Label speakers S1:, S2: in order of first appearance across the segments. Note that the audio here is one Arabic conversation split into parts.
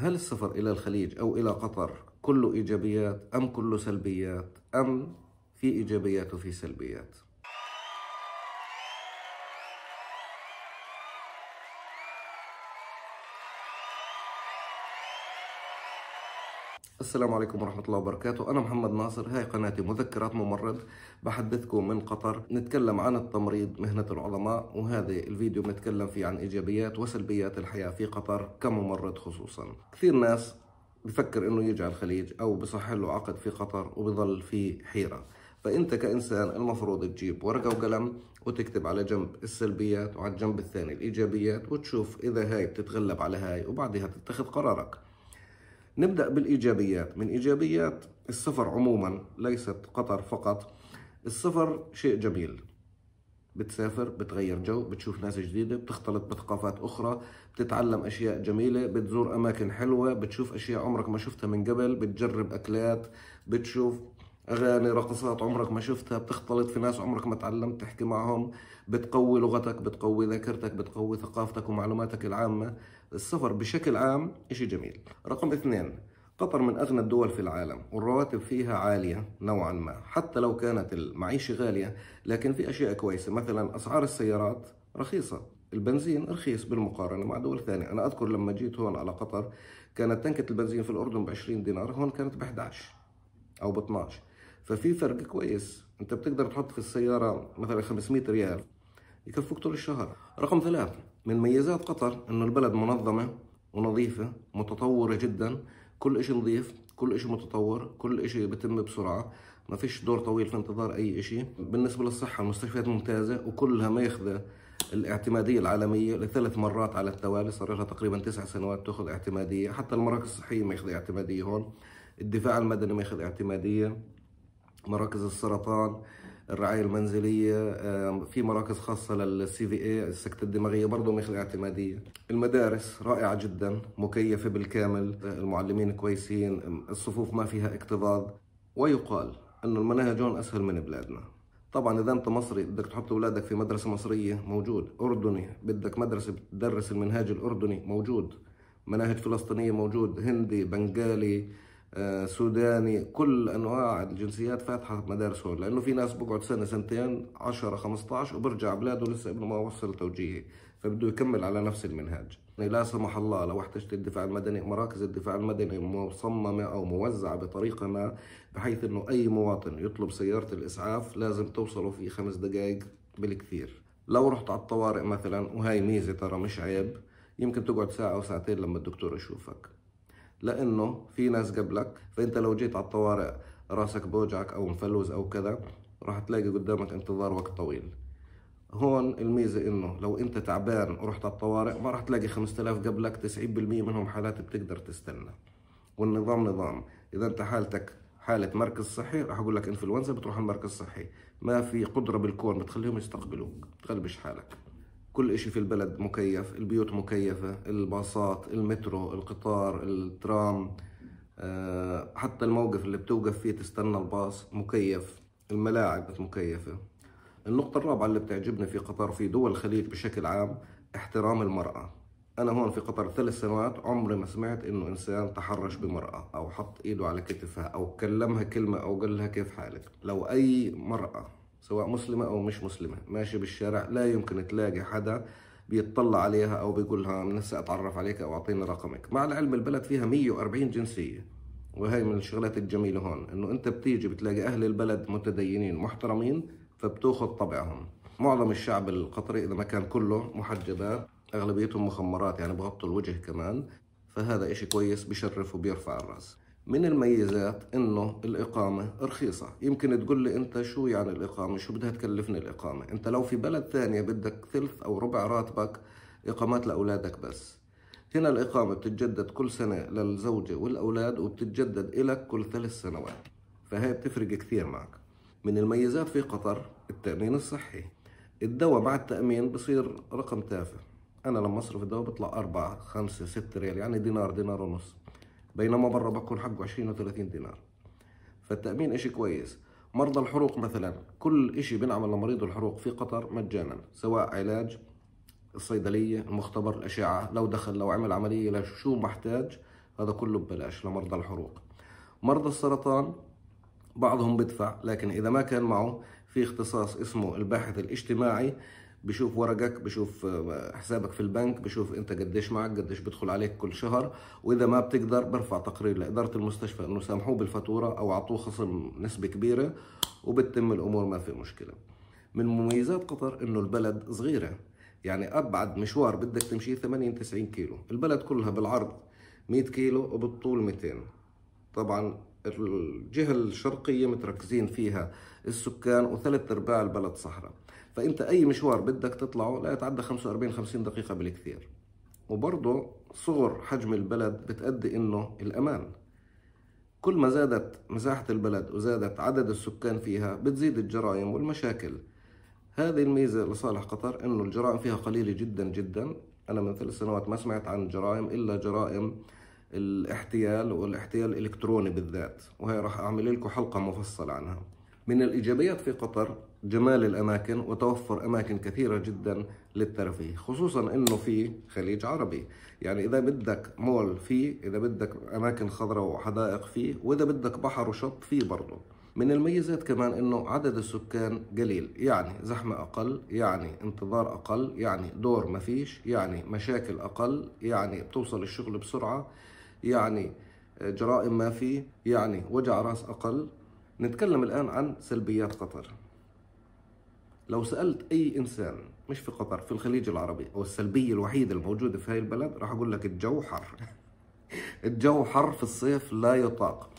S1: هل السفر إلى الخليج أو إلى قطر كله إيجابيات أم كله سلبيات أم في إيجابيات وفي سلبيات السلام عليكم ورحمة الله وبركاته أنا محمد ناصر هاي قناتي مذكرات ممرض بحدثكم من قطر نتكلم عن التمريض مهنة العظماء وهذا الفيديو بنتكلم فيه عن إيجابيات وسلبيات الحياة في قطر كممرض خصوصا كثير ناس بفكر انه يجي على الخليج او بصح له عقد في قطر وبضل في حيرة فانت كانسان المفروض تجيب ورقة وقلم وتكتب على جنب السلبيات وعلى الجنب الثاني الايجابيات وتشوف اذا هاي بتتغلب على هاي وبعدها تتخذ قرارك نبدأ بالإيجابيات من إيجابيات السفر عموما ليست قطر فقط السفر شيء جميل بتسافر بتغير جو بتشوف ناس جديدة بتختلط بثقافات أخرى بتتعلم أشياء جميلة بتزور أماكن حلوة بتشوف أشياء عمرك ما شفتها من قبل بتجرب أكلات بتشوف اغاني رقصات عمرك ما شفتها بتختلط في ناس عمرك ما تعلمت تحكي معهم بتقوي لغتك بتقوي ذاكرتك بتقوي ثقافتك ومعلوماتك العامه السفر بشكل عام إشي جميل رقم اثنين قطر من أغنى الدول في العالم والرواتب فيها عالية نوعا ما حتى لو كانت المعيشة غالية لكن في أشياء كويسة مثلا أسعار السيارات رخيصة البنزين رخيص بالمقارنة مع دول ثانية أنا أذكر لما جيت هون على قطر كانت تنكة البنزين في الأردن ب 20 دينار هون كانت ب 11 أو ب 12 ففي فرق كويس انت بتقدر تحط في السيارة مثلا 500 ريال يكفوك طول الشهر رقم ثلاثة من ميزات قطر انه البلد منظمة ونظيفة متطورة جدا كل اشي نظيف كل اشي متطور كل اشي بتم بسرعة ما فيش دور طويل في انتظار اي اشي بالنسبة للصحة المستشفيات ممتازة وكلها ماخذة الاعتمادية العالمية لثلاث مرات على التوالي صار لها تقريبا تسع سنوات تاخذ اعتمادية حتى المراكز الصحية ماخذة اعتمادية هون الدفاع المدني ماخذ اعتمادية مراكز السرطان الرعايه المنزليه في مراكز خاصه للسي في اي السكته الدماغيه برضه مش الاعتماديه المدارس رائعه جدا مكيفه بالكامل آه، المعلمين كويسين الصفوف ما فيها اكتظاظ ويقال انه المناهج هون اسهل من بلادنا طبعا اذا انت مصري بدك تحط اولادك في مدرسه مصريه موجود اردني بدك مدرسه بتدرس المنهاج الاردني موجود مناهج فلسطينيه موجود هندي بنغالي آه، سوداني كل انواع الجنسيات فاتحه مدارس هون لانه في ناس بقعد سنه سنتين 10 15 وبرجع بلاده لسه ابنه ما وصل توجيهي فبده يكمل على نفس المنهاج يعني لا سمح الله لو احتجت الدفاع المدني مراكز الدفاع المدني مصممه او موزعه بطريقه ما بحيث انه اي مواطن يطلب سياره الاسعاف لازم توصله في خمس دقائق بالكثير لو رحت على الطوارئ مثلا وهي ميزه ترى مش عيب يمكن تقعد ساعه او ساعتين لما الدكتور يشوفك لانه في ناس قبلك فانت لو جيت على الطوارئ راسك بوجعك او مفلوز او كذا راح تلاقي قدامك انتظار وقت طويل هون الميزة انه لو انت تعبان ورحت على الطوارئ ما راح تلاقي 5000 قبلك 90% منهم حالات بتقدر تستنى والنظام نظام اذا انت حالتك حالة مركز صحي راح اقول لك انفلونزا بتروح على المركز الصحي ما في قدرة بالكون بتخليهم يستقبلوك تقلبش حالك كل إشي في البلد مكيف البيوت مكيفة الباصات المترو القطار الترام آه، حتى الموقف اللي بتوقف فيه تستنى الباص مكيف الملاعب مكيفة النقطة الرابعة اللي بتعجبني في قطر في دول الخليج بشكل عام احترام المرأة أنا هون في قطر ثلاث سنوات عمري ما سمعت إنه إنسان تحرش بمرأة أو حط إيده على كتفها أو كلمها كلمة أو قال لها كيف حالك لو أي مرأة سواء مسلمة أو مش مسلمة ماشي بالشارع لا يمكن تلاقي حدا بيتطلع عليها أو بيقولها من هسه أتعرف عليك أو أعطيني رقمك مع العلم البلد فيها 140 جنسية وهي من الشغلات الجميلة هون إنه أنت بتيجي بتلاقي أهل البلد متدينين محترمين فبتاخذ طبعهم معظم الشعب القطري إذا ما كان كله محجبات أغلبيتهم مخمرات يعني بغطوا الوجه كمان فهذا إشي كويس بشرف وبيرفع الرأس من الميزات انه الاقامه رخيصه يمكن تقول لي انت شو يعني الاقامه شو بدها تكلفني الاقامه انت لو في بلد ثانيه بدك ثلث او ربع راتبك اقامات لاولادك بس هنا الاقامه بتتجدد كل سنه للزوجه والاولاد وبتتجدد الك كل ثلاث سنوات فهي بتفرق كثير معك من الميزات في قطر التامين الصحي الدواء مع التامين بصير رقم تافه انا لما اصرف الدواء بطلع أربعة خمسة ستة ريال يعني دينار دينار ونص بينما برا بكون حقه 20 و30 دينار فالتامين إشي كويس مرضى الحروق مثلا كل إشي بنعمل لمريض الحروق في قطر مجانا سواء علاج الصيدلية المختبر الأشعة لو دخل لو عمل عملية لشو محتاج هذا كله ببلاش لمرضى الحروق مرضى السرطان بعضهم بدفع لكن إذا ما كان معه في اختصاص اسمه الباحث الاجتماعي بشوف ورقك بشوف آه، حسابك في البنك بشوف انت قديش معك قديش بدخل عليك كل شهر واذا ما بتقدر برفع تقرير لاداره المستشفى انه سامحوه بالفاتوره او اعطوه خصم نسبه كبيره وبتتم الامور ما في مشكله من مميزات قطر انه البلد صغيره يعني ابعد مشوار بدك تمشيه 80 90 كيلو البلد كلها بالعرض 100 كيلو وبالطول 200 طبعا الجهه الشرقيه متركزين فيها السكان وثلاث ارباع البلد صحراء فانت اي مشوار بدك تطلعه لا يتعدى 45 50 دقيقه بالكثير وبرضه صغر حجم البلد بتأدي انه الامان كل ما زادت مساحة البلد وزادت عدد السكان فيها بتزيد الجرائم والمشاكل هذه الميزة لصالح قطر انه الجرائم فيها قليلة جدا جدا انا من ثلاث سنوات ما سمعت عن جرائم الا جرائم الاحتيال والاحتيال الالكتروني بالذات وهي راح اعمل لكم حلقة مفصلة عنها من الإيجابيات في قطر جمال الأماكن وتوفر أماكن كثيرة جدا للترفيه خصوصا أنه في خليج عربي يعني إذا بدك مول فيه إذا بدك أماكن خضراء وحدائق فيه وإذا بدك بحر وشط فيه برضه من الميزات كمان انه عدد السكان قليل يعني زحمة اقل يعني انتظار اقل يعني دور ما فيش يعني مشاكل اقل يعني بتوصل الشغل بسرعة يعني جرائم ما في يعني وجع راس اقل نتكلم الآن عن سلبيات قطر لو سألت أي إنسان مش في قطر في الخليج العربي أو السلبية الوحيدة الموجودة في هاي البلد راح أقول لك الجو حر الجو حر في الصيف لا يطاق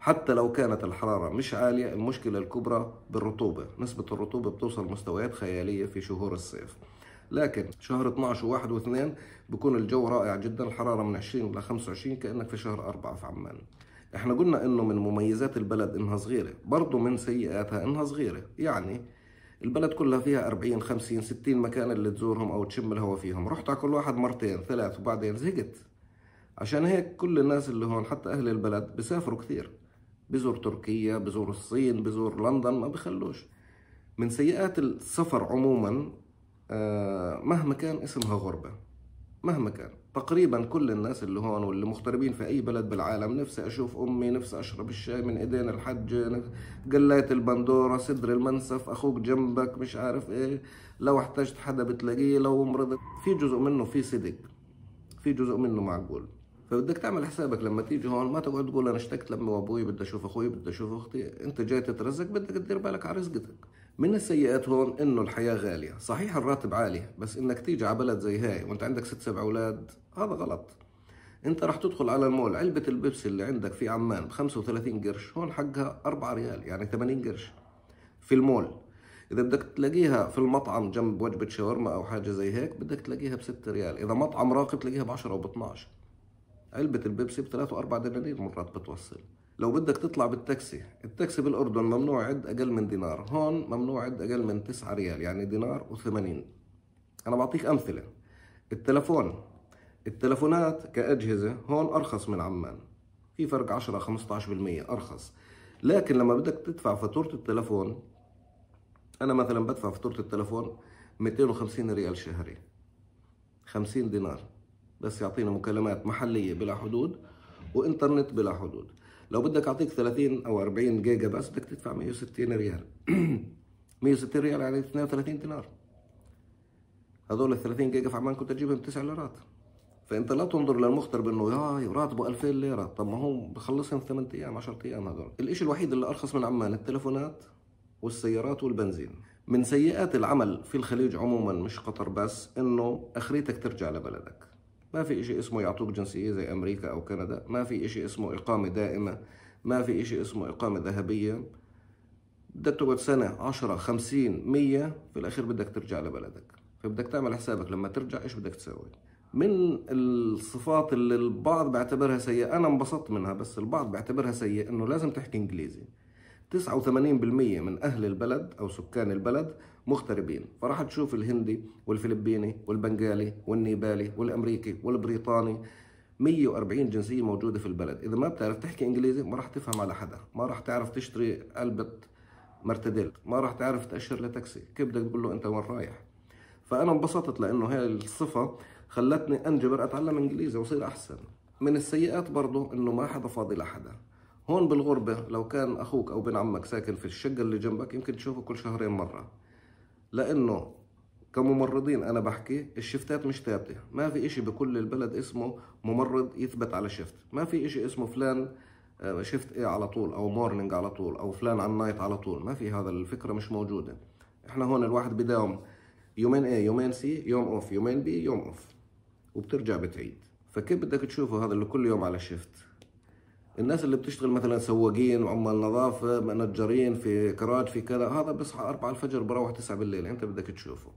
S1: حتى لو كانت الحرارة مش عالية المشكلة الكبرى بالرطوبة نسبة الرطوبة بتوصل مستويات خيالية في شهور الصيف لكن شهر 12 و1 و2 بكون الجو رائع جدا الحرارة من 20 ل 25 كأنك في شهر 4 في عمان احنا قلنا انه من مميزات البلد انها صغيرة برضه من سيئاتها انها صغيرة يعني البلد كلها فيها 40 50 60 مكان اللي تزورهم او تشم الهواء فيهم رحت على كل واحد مرتين ثلاث وبعدين زهقت عشان هيك كل الناس اللي هون حتى اهل البلد بسافروا كثير بزور تركيا بزور الصين بزور لندن ما بخلوش من سيئات السفر عموما آه، مهما كان اسمها غربة مهما كان تقريبا كل الناس اللي هون واللي مغتربين في اي بلد بالعالم نفسي اشوف امي نفسي اشرب الشاي من ايدين الحج قلايه البندوره صدر المنسف اخوك جنبك مش عارف ايه لو احتجت حدا بتلاقيه لو مرضت في جزء منه في صدق في جزء منه معقول فبدك تعمل حسابك لما تيجي هون ما تقعد تقول انا اشتقت لامي وابوي بدي اشوف اخوي بدي اشوف اختي انت جاي تترزق بدك تدير بالك على رزقتك من السيئات هون انه الحياه غاليه صحيح الراتب عالي بس انك تيجي على بلد زي هاي وانت عندك ست سبع اولاد هذا غلط انت راح تدخل على المول علبة البيبسي اللي عندك في عمان ب 35 قرش هون حقها 4 ريال يعني 80 قرش في المول اذا بدك تلاقيها في المطعم جنب وجبة شاورما او حاجة زي هيك بدك تلاقيها ب 6 ريال اذا مطعم راقي تلاقيها ب 10 او ب 12 علبة البيبسي ب 3 و 4 دنانير مرات بتوصل لو بدك تطلع بالتاكسي التاكسي بالاردن ممنوع عد اقل من دينار هون ممنوع عد اقل من 9 ريال يعني دينار و80 انا بعطيك امثله التلفون التلفونات كاجهزه هون ارخص من عمان في فرق 10 15% ارخص لكن لما بدك تدفع فاتوره التلفون انا مثلا بدفع فاتوره التلفون 250 ريال شهري 50 دينار بس يعطينا مكالمات محليه بلا حدود وانترنت بلا حدود لو بدك اعطيك 30 او 40 جيجا بس بدك تدفع 160 ريال 160 ريال يعني 32 دينار هذول ال 30 جيجا في عمان كنت تجيبهم 9 ليرات فانت لا تنظر للمختر بانه ياي راتبه 2000 ليره طب ما هو بخلصهم في 8 ايام 10 ايام هذول الشيء الوحيد اللي ارخص من عمان التلفونات والسيارات والبنزين من سيئات العمل في الخليج عموما مش قطر بس انه اخريتك ترجع لبلدك ما في شيء اسمه يعطوك جنسية زي أمريكا أو كندا ما في شيء اسمه إقامة دائمة ما في شيء اسمه إقامة ذهبية بدك تقعد سنة عشرة خمسين مية في الأخير بدك ترجع لبلدك فبدك تعمل حسابك لما ترجع إيش بدك تسوي من الصفات اللي البعض بيعتبرها سيئة أنا انبسطت منها بس البعض بيعتبرها سيئة إنه لازم تحكي إنجليزي 89% من أهل البلد أو سكان البلد مغتربين فراح تشوف الهندي والفلبيني والبنغالي والنيبالي والامريكي والبريطاني 140 جنسية موجودة في البلد إذا ما بتعرف تحكي إنجليزي ما راح تفهم على حدا ما راح تعرف تشتري علبة مرتديل ما راح تعرف تأشر لتاكسي كيف بدك تقول له أنت وين رايح فأنا انبسطت لأنه هاي الصفة خلتني أنجبر أتعلم إنجليزي وأصير أحسن من السيئات برضه إنه ما حدا فاضي لحدا هون بالغربة لو كان أخوك أو بن عمك ساكن في الشقة اللي جنبك يمكن تشوفه كل شهرين مرة لانه كممرضين انا بحكي الشفتات مش ثابته ما في اشي بكل البلد اسمه ممرض يثبت على شفت ما في اشي اسمه فلان آه، شفت ايه على طول او مورنينج على طول او فلان على النايت على طول ما في هذا الفكره مش موجوده احنا هون الواحد بداوم يومين ايه يومين سي يوم اوف يومين بي يوم اوف وبترجع بتعيد فكيف بدك تشوفه هذا اللي كل يوم على شفت الناس اللي بتشتغل مثلا سواقين وعمال نظافه نجارين في كراج في كذا هذا بيصحى 4 الفجر بروح 9 بالليل انت بدك تشوفه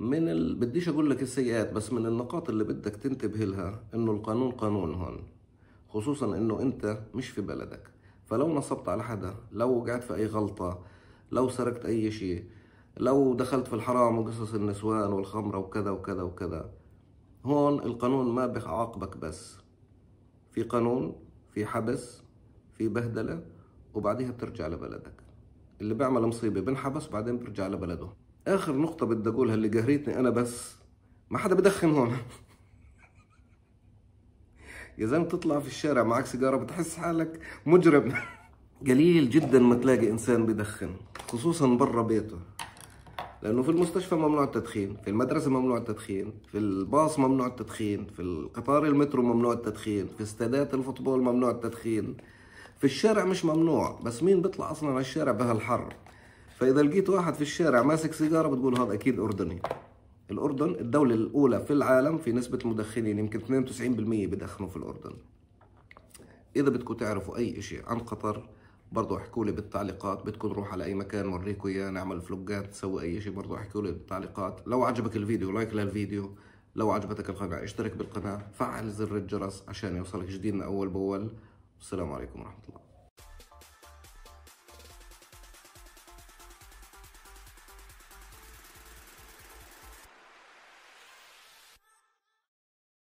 S1: من ال... بديش اقول لك السيئات بس من النقاط اللي بدك تنتبه لها انه القانون قانون هون خصوصا انه انت مش في بلدك فلو نصبت على حدا لو وقعت في اي غلطه لو سرقت اي شيء لو دخلت في الحرام وقصص النسوان والخمره وكذا وكذا وكذا هون القانون ما بيعاقبك بس في قانون في حبس في بهدله وبعديها بترجع لبلدك اللي بيعمل مصيبه بنحبس وبعدين بيرجع لبلده اخر نقطه بدي اقولها اللي قهرتني انا بس ما حدا بدخن هون يا زلمه تطلع في الشارع معك سيجاره بتحس حالك مجرم قليل جدا ما تلاقي انسان بدخن خصوصا برا بيته لانه في المستشفى ممنوع التدخين في المدرسه ممنوع التدخين في الباص ممنوع التدخين في القطار المترو ممنوع التدخين في استادات الفوتبول ممنوع التدخين في الشارع مش ممنوع بس مين بيطلع اصلا على الشارع بهالحر فاذا لقيت واحد في الشارع ماسك سيجاره بتقول هذا اكيد اردني الاردن الدوله الاولى في العالم في نسبه المدخنين يمكن 92% بدخنوا في الاردن اذا بدكم تعرفوا اي شيء عن قطر برضو احكوا لي بالتعليقات بدكم نروح على اي مكان نوريكم اياه نعمل فلوجات نسوي اي شيء برضو احكوا لي بالتعليقات لو عجبك الفيديو لايك للفيديو لو عجبتك القناة اشترك بالقناة فعل زر الجرس عشان يوصلك جديدنا اول باول والسلام عليكم ورحمة الله